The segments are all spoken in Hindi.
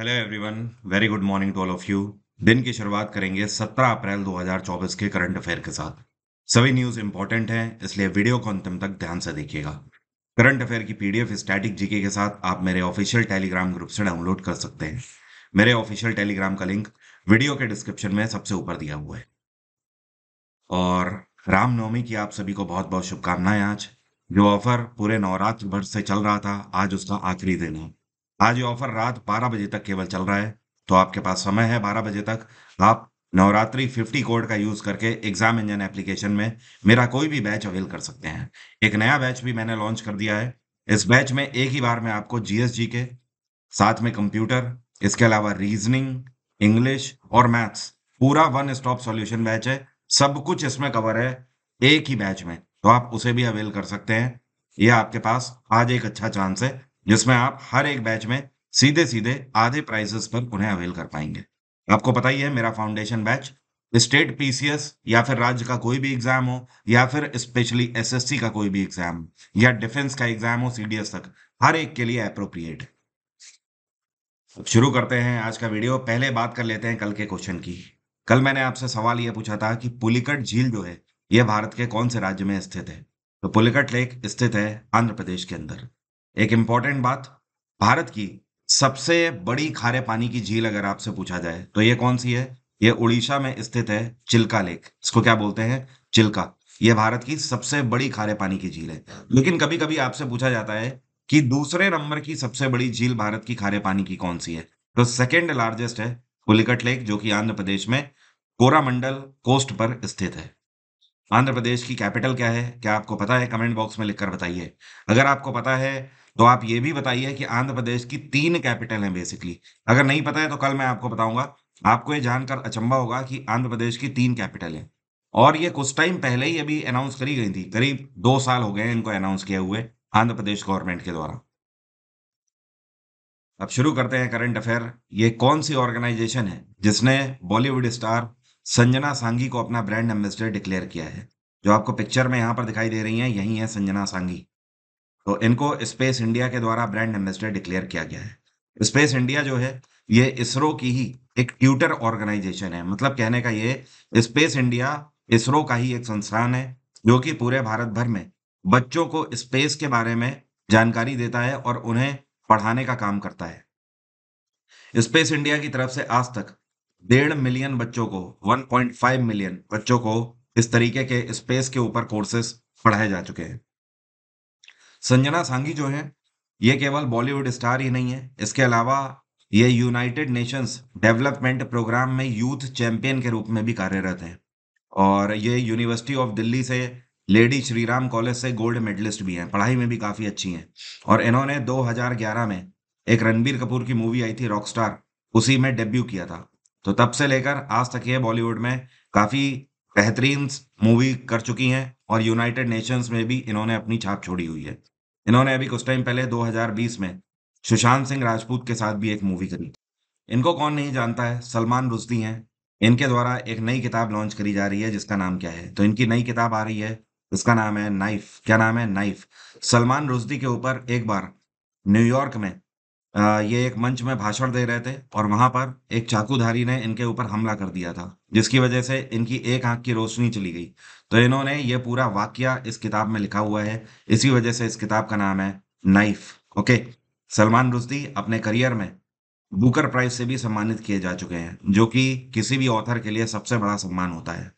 hello everyone very good morning to all of you दिन की शुरुआत करेंगे 17 अप्रैल 2024 के करंट अफेयर के साथ सभी न्यूज इंपॉर्टेंट हैं इसलिए वीडियो को अंतिम तक ध्यान से देखिएगा करंट अफेयर की पीडीएफ स्टैटिक जीके के साथ आप मेरे ऑफिशियल टेलीग्राम ग्रुप से डाउनलोड कर सकते हैं मेरे ऑफिशियल टेलीग्राम का लिंक वीडियो के डिस्क्रिप्शन में सबसे ऊपर दिया हुआ है और रामनवमी की आप सभी को बहुत बहुत शुभकामनाएं आज जो ऑफर पूरे नवरात्र भर से चल रहा था आज उसका आखिरी दिन है आज ये ऑफर रात बारह बजे तक केवल चल रहा है तो आपके पास समय है बारह बजे तक आप नवरात्रि फिफ्टी कोड का यूज करके एग्जाम इंजन एप्लीकेशन में मेरा कोई भी बैच अवेल कर सकते हैं एक नया बैच भी मैंने लॉन्च कर दिया है इस बैच में एक ही बार में आपको जीएसजी के साथ में कंप्यूटर इसके अलावा रीजनिंग इंग्लिश और मैथ्स पूरा वन स्टॉप सॉल्यूशन बैच है सब कुछ इसमें कवर है एक ही बैच में तो आप उसे भी अवेल कर सकते हैं यह आपके पास आज एक अच्छा चांस है जिसमें आप हर एक बैच में सीधे सीधे आधे प्राइजेस पर उन्हें अवेल कर पाएंगे आपको पता ही है मेरा फाउंडेशन बैच स्टेट पीसीएस या फिर राज्य का कोई भी एग्जाम हो या फिर स्पेशली एसएससी का कोई भी एग्जाम या डिफेंस का एग्जाम हो सीडीएस तक हर एक के लिए अप्रोप्रिएट है शुरू करते हैं आज का वीडियो पहले बात कर लेते हैं कल के क्वेश्चन की कल मैंने आपसे सवाल यह पूछा था कि पुलिकट झील जो है यह भारत के कौन से राज्य में स्थित है तो पुलिकट लेक स्थित है आंध्र प्रदेश के अंदर एक इंपॉर्टेंट बात भारत की सबसे बड़ी खारे पानी की झील अगर आपसे पूछा जाए तो ये कौन सी है ये उड़ीसा में स्थित है चिल्का लेक इसको क्या बोलते हैं चिल्का ये भारत की सबसे बड़ी खारे पानी की झील है लेकिन कभी कभी आपसे पूछा जाता है कि दूसरे नंबर की सबसे बड़ी झील भारत की खारे पानी की कौन सी है तो सेकेंड लार्जेस्ट है पुलिकट लेक जो कि आंध्र प्रदेश में कोरामंडल कोस्ट पर स्थित है आंध्र प्रदेश की कैपिटल क्या है क्या आपको पता है कमेंट बॉक्स में लिखकर बताइए अगर आपको पता है तो आप ये भी बताइए कि आंध्र प्रदेश की तीन कैपिटल हैं बेसिकली अगर नहीं पता है तो कल मैं आपको बताऊंगा आपको ये जानकर अचंबा होगा कि आंध्र प्रदेश की तीन कैपिटल हैं और ये कुछ टाइम पहले ही अभी अनाउंस करी गई थी करीब दो साल हो गए हैं इनको अनाउंस किए हुए आंध्र प्रदेश गवर्नमेंट के द्वारा अब शुरू करते हैं करंट अफेयर ये कौन सी ऑर्गेनाइजेशन है जिसने बॉलीवुड स्टार संजना सांगी को अपना ब्रांड एम्बेसडर डिक्लेयर किया है जो आपको पिक्चर में यहां पर दिखाई दे रही है यही है संजना सांगी तो इनको स्पेस इंडिया के द्वारा ब्रांड एम्बेसडर डिक्लेयर किया गया है तो स्पेस इंडिया जो है ये इसरो की ही एक ट्यूटर ऑर्गेनाइजेशन है मतलब कहने का ये स्पेस इंडिया इसरो का ही एक संस्थान है जो कि पूरे भारत भर में बच्चों को स्पेस के बारे में जानकारी देता है और उन्हें पढ़ाने का काम करता है स्पेस इंडिया की तरफ से आज तक डेढ़ मिलियन बच्चों को 1.5 मिलियन बच्चों को इस तरीके के स्पेस के ऊपर कोर्सेस पढ़ाए जा चुके हैं संजना सांगी जो है ये केवल बॉलीवुड स्टार ही नहीं है इसके अलावा ये यूनाइटेड नेशंस डेवलपमेंट प्रोग्राम में यूथ चैंपियन के रूप में भी कार्यरत हैं और ये यूनिवर्सिटी ऑफ दिल्ली से लेडी श्रीराम कॉलेज से गोल्ड मेडलिस्ट भी हैं पढ़ाई में भी काफ़ी अच्छी हैं और इन्होंने 2011 में एक रणबीर कपूर की मूवी आई थी रॉकस्टार उसी में डेब्यू किया था तो तब से लेकर आज तक ये बॉलीवुड में काफ़ी बेहतरीन मूवी कर चुकी हैं और यूनाइटेड नेशंस में भी इन्होंने अपनी छाप छोड़ी हुई है इन्होंने अभी कुछ टाइम पहले 2020 में सुशांत सिंह राजपूत के साथ भी एक मूवी करी इनको कौन नहीं जानता है सलमान रुश्दी हैं इनके द्वारा एक नई किताब लॉन्च करी जा रही है जिसका नाम क्या है तो इनकी नई किताब आ रही है उसका नाम है नाइफ क्या नाम है नाइफ सलमान रुश्दी के ऊपर एक बार न्यूयॉर्क में ये एक मंच में भाषण दे रहे थे और वहां पर एक चाकूधारी ने इनके ऊपर हमला कर दिया था जिसकी वजह से इनकी एक आंख की रोशनी चली गई तो इन्होंने ये पूरा वाक्य इस किताब में लिखा हुआ है इसी वजह से इस किताब का नाम है नाइफ ओके सलमान रुश्दी अपने करियर में बुकर प्राइज से भी सम्मानित किए जा चुके हैं जो कि किसी भी ऑथर के लिए सबसे बड़ा सम्मान होता है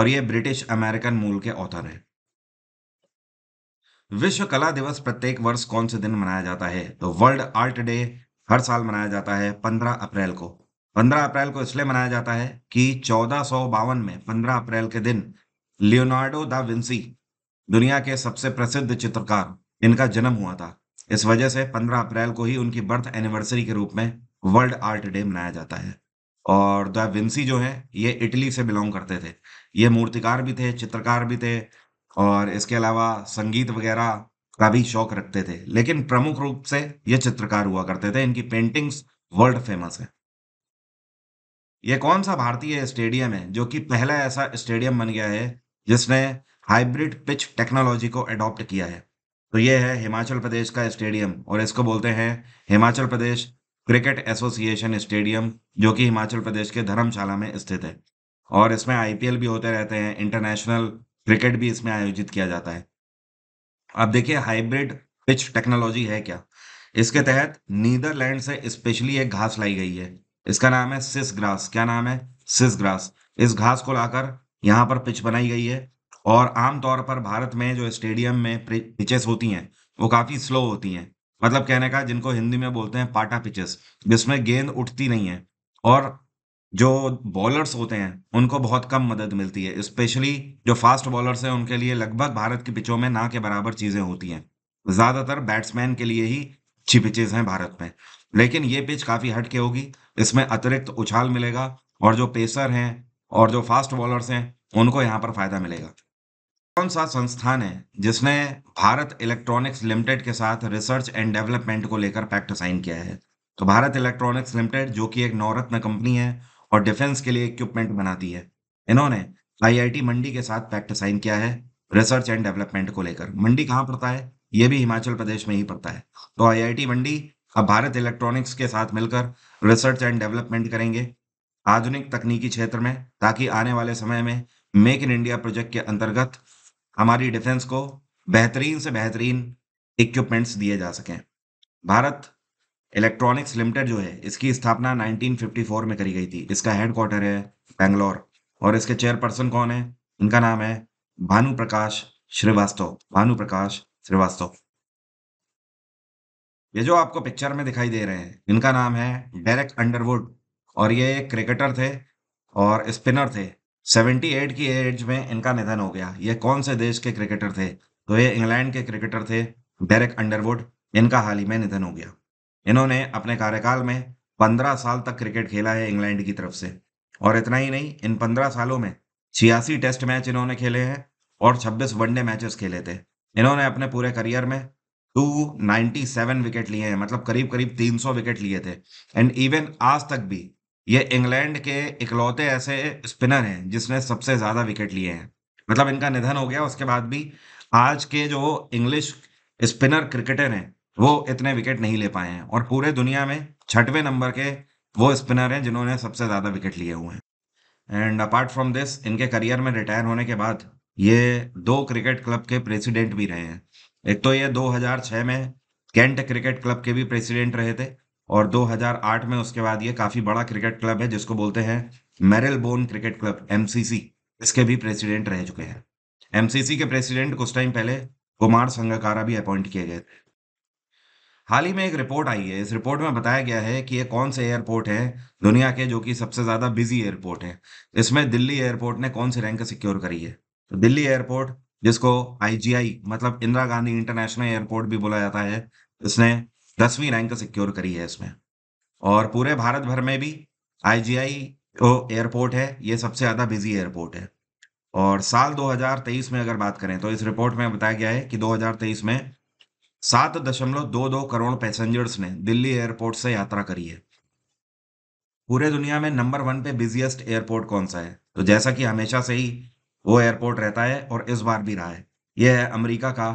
और ये ब्रिटिश अमेरिकन मूल के ऑथर हैं विश्व कला दिवस प्रत्येक वर्ष कौन से दिन मनाया जाता है तो वर्ल्ड आर्ट डे हर साल मनाया जाता है पंद्रह अप्रैल को पंद्रह अप्रैल को इसलिए मनाया जाता है कि चौदह में पंद्रह अप्रैल के दिन लियोनार्डो दा विंसी दुनिया के सबसे प्रसिद्ध चित्रकार इनका जन्म हुआ था इस वजह से 15 अप्रैल को ही उनकी बर्थ एनिवर्सरी के रूप में वर्ल्ड आर्ट डे मनाया जाता है और दा विंसी जो है ये इटली से बिलोंग करते थे ये मूर्तिकार भी थे चित्रकार भी थे और इसके अलावा संगीत वगैरह का भी शौक रखते थे लेकिन प्रमुख रूप से ये चित्रकार हुआ करते थे इनकी पेंटिंग्स वर्ल्ड फेमस है ये कौन सा भारतीय स्टेडियम है जो कि पहला ऐसा स्टेडियम बन गया है जिसने हाइब्रिड पिच टेक्नोलॉजी को एडॉप्ट किया है तो ये है हिमाचल प्रदेश का स्टेडियम और इसको बोलते हैं Himachal Pradesh Cricket Association Stadium जो कि हिमाचल प्रदेश के धर्मशाला में स्थित है और इसमें आईपीएल भी होते रहते हैं इंटरनेशनल क्रिकेट भी इसमें आयोजित किया जाता है अब देखिए हाइब्रिड पिच टेक्नोलॉजी है क्या इसके तहत नीदरलैंड से स्पेशली एक घास लाई गई है इसका नाम है सिस ग्रास क्या नाम है सिस ग्रास इस घास को लाकर यहाँ पर पिच बनाई गई है और आमतौर पर भारत में जो स्टेडियम में पिचेस होती हैं वो काफ़ी स्लो होती हैं मतलब कहने का जिनको हिंदी में बोलते हैं पाटा पिचेस जिसमें गेंद उठती नहीं है और जो बॉलर्स होते हैं उनको बहुत कम मदद मिलती है स्पेशली जो फास्ट बॉलर्स हैं उनके लिए लगभग भारत की पिचों में ना के बराबर चीज़ें होती हैं ज़्यादातर बैट्समैन के लिए ही अच्छी पिचेज हैं भारत में लेकिन ये पिच काफ़ी हट के होगी इसमें अतिरिक्त उछाल मिलेगा और जो पेसर हैं और जो फास्ट बॉलर्स हैं उनको यहाँ पर फायदा मिलेगा कौन सा संस्थान है जिसने भारत इलेक्ट्रॉनिक्स लिमिटेड के साथ रिसर्च एंड डेवलपमेंट को लेकर पैक्ट साइन किया है तो भारत इलेक्ट्रॉनिक्स लिमिटेड जो कि एक नौरत्न कंपनी है और डिफेंस के लिए इक्विपमेंट बनाती है इन्होंने आईआईटी मंडी के साथ पैक्ट साइन किया है रिसर्च एंड डेवलपमेंट को लेकर मंडी कहाँ पड़ता है ये भी हिमाचल प्रदेश में ही पड़ता है तो आई मंडी अब भारत इलेक्ट्रॉनिक्स के साथ मिलकर रिसर्च एंड डेवलपमेंट करेंगे आधुनिक तकनीकी क्षेत्र में ताकि आने वाले समय में मेक इन इंडिया प्रोजेक्ट के अंतर्गत हमारी डिफेंस को बेहतरीन से बेहतरीन इक्विपमेंट्स दिए जा सकें भारत इलेक्ट्रॉनिक्स लिमिटेड जो है इसकी स्थापना 1954 में करी गई थी इसका हेड क्वार्टर है बेंगलोर और इसके चेयरपर्सन कौन है इनका नाम है भानु प्रकाश श्रीवास्तव भानु प्रकाश श्रीवास्तव ये जो आपको पिक्चर में दिखाई दे रहे हैं इनका नाम है डेरेक अंडरवुड और ये एक क्रिकेटर थे और स्पिनर थे 78 की एज में इनका निधन हो गया ये कौन से देश के क्रिकेटर थे तो ये इंग्लैंड के क्रिकेटर थे डेरेक अंडरवुड इनका हाल ही में निधन हो गया इन्होंने अपने कार्यकाल में पंद्रह साल तक क्रिकेट खेला है इंग्लैंड की तरफ से और इतना ही नहीं इन पंद्रह सालों में छियासी टेस्ट मैच इन्होंने खेले हैं और छब्बीस वनडे मैचेस खेले थे इन्होंने अपने पूरे करियर में 297 विकेट लिए हैं मतलब करीब करीब 300 विकेट लिए थे एंड इवन आज तक भी ये इंग्लैंड के इकलौते ऐसे स्पिनर हैं जिसने सबसे ज़्यादा विकेट लिए हैं मतलब इनका निधन हो गया उसके बाद भी आज के जो इंग्लिश स्पिनर क्रिकेटर हैं वो इतने विकेट नहीं ले पाए हैं और पूरे दुनिया में छठवें नंबर के वो स्पिनर हैं जिन्होंने सबसे ज़्यादा विकेट लिए हुए हैं एंड अपार्ट फ्रॉम दिस इनके करियर में रिटायर होने के बाद ये दो क्रिकेट क्लब के प्रेसिडेंट भी रहे हैं एक तो ये 2006 में कैंट क्रिकेट क्लब के भी प्रेसिडेंट रहे थे और 2008 में उसके बाद ये काफी बड़ा क्रिकेट क्लब है जिसको बोलते हैं Marylebone Cricket Club MCC इसके भी प्रेसिडेंट रह चुके हैं एमसीसी के प्रेसिडेंट कुछ टाइम पहले कुमार संगकारा भी अपॉइंट किए गए थे हाल ही में एक रिपोर्ट आई है इस रिपोर्ट में बताया गया है कि ये कौन से एयरपोर्ट हैं दुनिया के जो कि सबसे ज्यादा बिजी एयरपोर्ट हैं इसमें दिल्ली एयरपोर्ट ने कौन सी रैंक सिक्योर करी है तो दिल्ली एयरपोर्ट जिसको आईजीआई मतलब इंदिरा गांधी इंटरनेशनल एयरपोर्ट भी बोला जाता है इसने दसवीं रैंक सिक्योर करी है इसमें और पूरे भारत भर में भी आईजीआई एयरपोर्ट है ये सबसे ज़्यादा बिजी एयरपोर्ट है और साल 2023 में अगर बात करें तो इस रिपोर्ट में बताया गया है कि 2023 में सात दशमलव दो दो करोड़ पैसेंजर्स ने दिल्ली एयरपोर्ट से यात्रा करी है पूरे दुनिया में नंबर वन पे बिजिएस्ट एयरपोर्ट कौन सा है तो जैसा कि हमेशा से ही वो एयरपोर्ट रहता है और इस बार भी रहा है यह है अमरीका का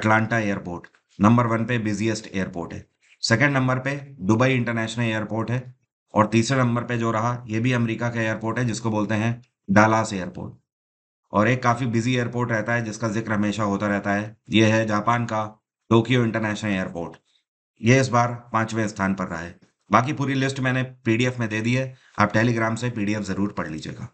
अटलांटा एयरपोर्ट नंबर वन पे बिजिएस्ट एयरपोर्ट है सेकेंड नंबर पे दुबई इंटरनेशनल एयरपोर्ट है और तीसरे नंबर पे जो रहा ये भी अमेरिका का एयरपोर्ट है जिसको बोलते हैं डालास एयरपोर्ट और एक काफ़ी बिजी एयरपोर्ट रहता है जिसका जिक्र हमेशा होता रहता है ये है जापान का टोक्यो इंटरनेशनल एयरपोर्ट ये इस बार पाँचवें स्थान पर रहा है बाकी पूरी लिस्ट मैंने पीडीएफ में दे दी है आप टेलीग्राम से पीडीएफ ज़रूर पढ़ लीजिएगा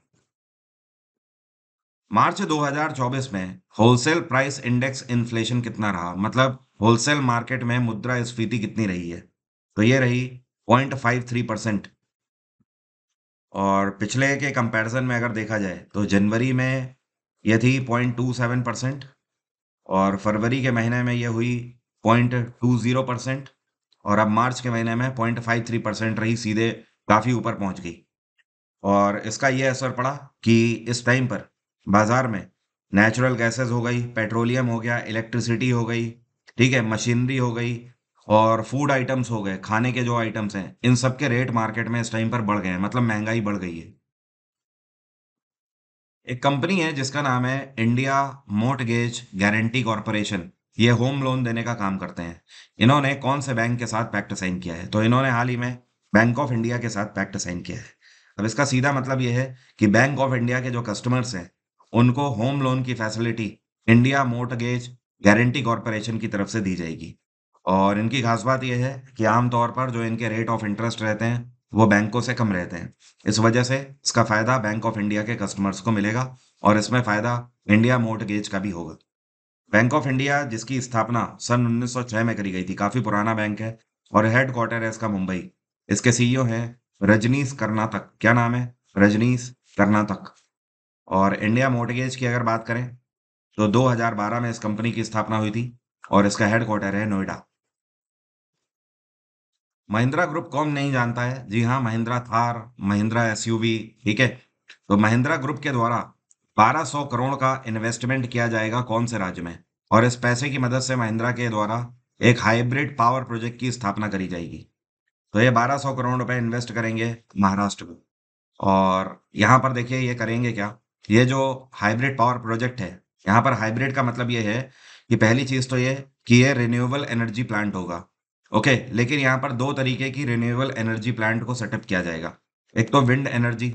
मार्च 2024 में होलसेल प्राइस इंडेक्स इन्फ्लेशन कितना रहा मतलब होलसेल मार्केट में मुद्रा स्फीति कितनी रही है तो ये रही पॉइंट फाइव थ्री परसेंट और पिछले के कंपैरिजन में अगर देखा जाए तो जनवरी में ये थी पॉइंट टू सेवन परसेंट और फरवरी के महीने में यह हुई पॉइंट टू ज़ीरो परसेंट और अब मार्च के महीने में पॉइंट फाइव थ्री परसेंट रही सीधे काफ़ी ऊपर पहुंच गई और इसका यह असर पड़ा कि इस टाइम पर बाजार में नेचुरल गैसेस हो गई पेट्रोलियम हो गया इलेक्ट्रिसिटी हो गई ठीक है मशीनरी हो गई और फूड आइटम्स हो गए खाने के जो आइटम्स हैं इन सब के रेट मार्केट में इस टाइम पर बढ़ गए हैं मतलब महंगाई बढ़ गई है एक कंपनी है जिसका नाम है इंडिया मोटगेज गारंटी कॉरपोरेशन ये होम लोन देने का काम करते हैं इन्होंने कौन से बैंक के साथ पैक्ट साइन किया है तो इन्होंने हाल ही में बैंक ऑफ इंडिया के साथ पैक्ट साइन किया है अब इसका सीधा मतलब यह है कि बैंक ऑफ इंडिया के जो कस्टमर्स हैं उनको होम लोन की facility India Mortgage Guarantee Corporation की तरफ से दी जाएगी और इनकी खास बात यह है कि आमतौर पर जो इनके रेट ऑफ इंटरेस्ट रहते हैं वो बैंकों से कम रहते हैं इस वजह से इसका फायदा बैंक ऑफ इंडिया के कस्टमर्स को मिलेगा और इसमें फायदा इंडिया मोटगेज का भी होगा बैंक ऑफ इंडिया जिसकी स्थापना सन 1906 में करी गई थी काफी पुराना बैंक है और हेड क्वार्टर है इसका मुंबई इसके सीईओ हैं रजनीश कर्नाटक क्या नाम है रजनीश कर्नाटक और इंडिया मोटगेज की अगर बात करें तो 2012 में इस कंपनी की स्थापना हुई थी और इसका हेडक्वार्टर है नोएडा महिंद्रा ग्रुप कौन नहीं जानता है जी हाँ महिंद्रा थार महिंद्रा एसयूवी ठीक है तो महिंद्रा ग्रुप के द्वारा 1200 करोड़ का इन्वेस्टमेंट किया जाएगा कौन से राज्य में और इस पैसे की मदद से महिंद्रा के द्वारा एक हाइब्रिड पावर प्रोजेक्ट की स्थापना करी जाएगी तो ये 1200 करोड़ रुपए इन्वेस्ट करेंगे महाराष्ट्र में और यहां पर देखिए ये करेंगे क्या ये जो हाइब्रिड पावर प्रोजेक्ट है यहाँ पर हाइब्रिड का मतलब ये है कि पहली चीज तो ये कि ये रिन्यूएबल एनर्जी प्लांट होगा ओके लेकिन यहाँ पर दो तरीके की रिन्यूएबल एनर्जी प्लांट को सेटअप किया जाएगा एक तो विंड एनर्जी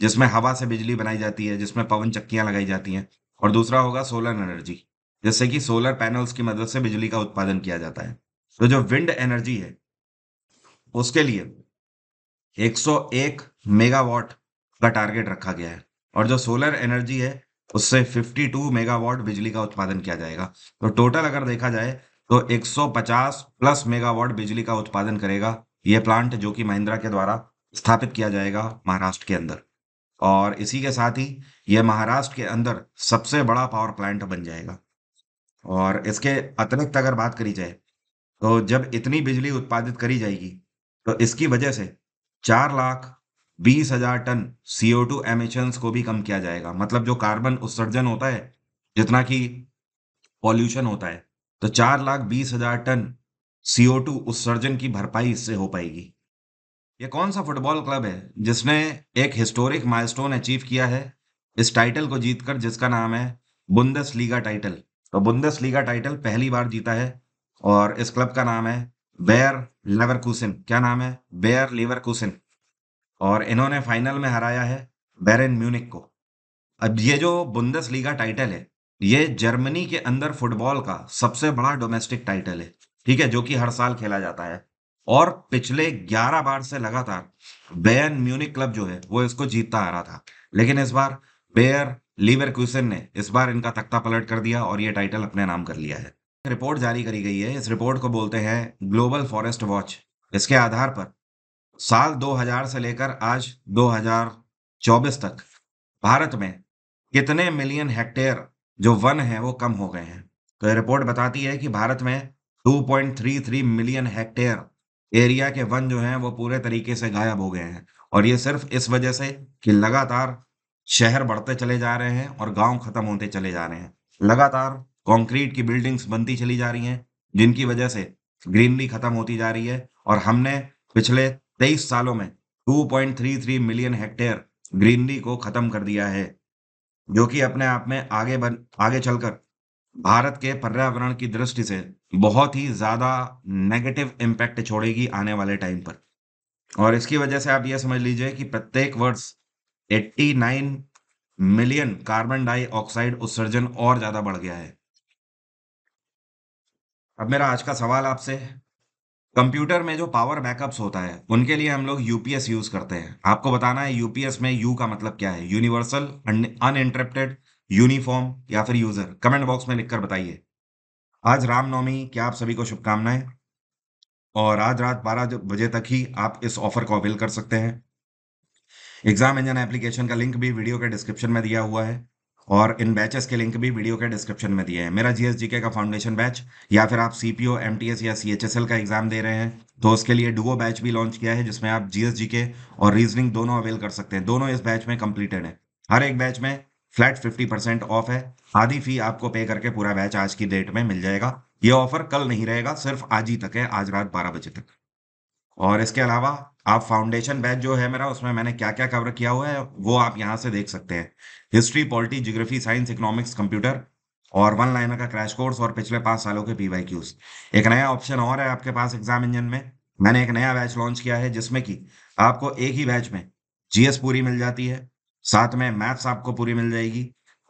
जिसमें हवा से बिजली बनाई जाती है जिसमें पवन चक्कियाँ लगाई जाती हैं और दूसरा होगा सोलर एनर्जी जिससे कि सोलर पैनल्स की मदद से बिजली का उत्पादन किया जाता है तो जो विंड एनर्जी है उसके लिए 101 मेगावाट का टारगेट रखा गया है और जो सोलर एनर्जी है उससे 52 मेगावाट बिजली का उत्पादन किया जाएगा तो टोटल अगर देखा जाए तो 150 प्लस मेगावाट बिजली का उत्पादन करेगा ये प्लांट जो कि महिंद्रा के द्वारा स्थापित किया जाएगा महाराष्ट्र के अंदर और इसी के साथ ही ये महाराष्ट्र के अंदर सबसे बड़ा पावर प्लांट बन जाएगा और इसके अतिरिक्त अगर बात करी जाए तो जब इतनी बिजली उत्पादित करी जाएगी तो इसकी वजह से चार लाख बीस हजार टन सीओ टू एमिशंस को भी कम किया जाएगा मतलब जो कार्बन उत्सर्जन होता है जितना कि पॉल्यूशन होता है तो चार लाख बीस हजार टन सीओ टू उत्सर्जन की भरपाई इससे हो पाएगी ये कौन सा फुटबॉल क्लब है जिसने एक हिस्टोरिक माइलस्टोन अचीव किया है इस टाइटल को जीतकर जिसका नाम है बुंदस लीगा टाइटल तो बुंदस लीगा टाइटल पहली बार जीता है और इस क्लब का नाम है बेयर लेवरकुसिन क्या नाम है बेयर लेवरकुसिन और इन्होंने फाइनल में हराया है बैरन म्यूनिक को अब ये जो बुंदस लीगा टाइटल है ये जर्मनी के अंदर फुटबॉल का सबसे बड़ा डोमेस्टिक टाइटल है ठीक है जो कि हर साल खेला जाता है और पिछले 11 बार से लगातार बेयर म्यूनिक क्लब जो है वो इसको जीतता आ रहा था लेकिन इस बार बेयर लीवर क्यूसन ने इस बार इनका तख्ता पलट कर दिया और ये टाइटल अपने नाम कर लिया है रिपोर्ट जारी करी गई है इस रिपोर्ट को बोलते हैं ग्लोबल फॉरेस्ट वॉच इसके आधार पर साल 2000 से लेकर आज 2024 तक भारत में कितने मिलियन हेक्टेयर जो वन है वो कम हो गए हैं तो ये रिपोर्ट बताती है कि भारत में 2.33 मिलियन हेक्टेयर एरिया के वन जो हैं वो पूरे तरीके से गायब हो गए हैं और ये सिर्फ इस वजह से कि लगातार शहर बढ़ते चले जा रहे हैं और गांव खत्म होते चले जा रहे हैं लगातार कंक्रीट की बिल्डिंग्स बनती चली जा रही हैं जिनकी वजह से ग्रीनरी खत्म होती जा रही है और हमने पिछले तेईस सालों में 2.33 मिलियन हेक्टेयर ग्रीनरी को खत्म कर दिया है जो कि अपने आप में आगे बन आगे चलकर भारत के पर्यावरण की दृष्टि से बहुत ही ज्यादा नेगेटिव इम्पैक्ट छोड़ेगी आने वाले टाइम पर और इसकी वजह से आप यह समझ लीजिए कि प्रत्येक वर्ष 89 मिलियन कार्बन डाइऑक्साइड उत्सर्जन और ज्यादा बढ़ गया है अब मेरा आज का सवाल आपसे कंप्यूटर में जो पावर बैकअप्स होता है उनके लिए हम लोग यूपीएस यूज करते हैं आपको बताना है यूपीएस में यू का मतलब क्या है यूनिवर्सल अनइंटरप्टेड यूनिफॉर्म या फिर यूजर कमेंट बॉक्स में लिखकर बताइए आज रामनवमी क्या आप सभी को शुभकामनाएं और आज रात बारह बजे तक ही आप इस ऑफर को अवेल कर सकते हैं एग्जाम इंजन एप्लीकेशन का लिंक भी वीडियो के डिस्क्रिप्शन में दिया हुआ है और इन बैचेस के लिंक भी वीडियो के डिस्क्रिप्शन में दिए हैं मेरा जीएसजीके का फाउंडेशन बैच या फिर आप सीपीओ एमटीएस या सीएचएसएल का एग्जाम दे रहे हैं तो उसके लिए डुवो बैच भी लॉन्च किया है जिसमें आप जीएसजीके और रीजनिंग दोनों अवेल कर सकते हैं दोनों इस बैच में कंप्लीटेड है हर एक बैच में फ्लैट फिफ्टी परसेंट ऑफ है आधी फी आपको पे करके पूरा बैच आज की डेट में मिल जाएगा ये ऑफर कल नहीं रहेगा सिर्फ आज ही तक है आज रात बारह बजे तक और इसके अलावा आप फाउंडेशन बैच जो है मेरा उसमें मैंने क्या क्या कवर किया हुआ है वो आप यहाँ से देख सकते हैं history polity geography science economics computer और वन लाइनर का क्रैश कोर्स और पिछले पाँच सालों के पी एक नया ऑप्शन और है आपके पास एग्जाम इंजन में मैंने एक नया बैच लॉन्च किया है जिसमें कि आपको एक ही बैच में जीएस पूरी मिल जाती है साथ में मैथ्स आपको पूरी मिल जाएगी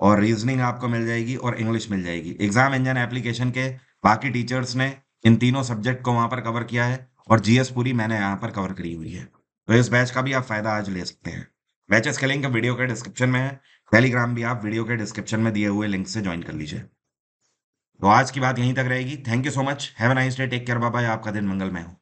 और रीजनिंग आपको मिल जाएगी और इंग्लिश मिल जाएगी एग्जाम इंजन एप्लीकेशन के बाकी टीचर्स ने इन तीनों सब्जेक्ट को वहाँ पर कवर किया है और जीएस पूरी मैंने यहाँ पर कवर करी हुई है तो इस बैच का भी आप फायदा आज ले सकते हैं बैचेस के लिंक वीडियो के डिस्क्रिप्शन में है टेलीग्राम भी आप वीडियो के डिस्क्रिप्शन में दिए हुए लिंक से ज्वाइन कर लीजिए तो आज की बात यहीं तक रहेगी thank you so much have nice day take care बाबा आपका दिन मंगलमय हो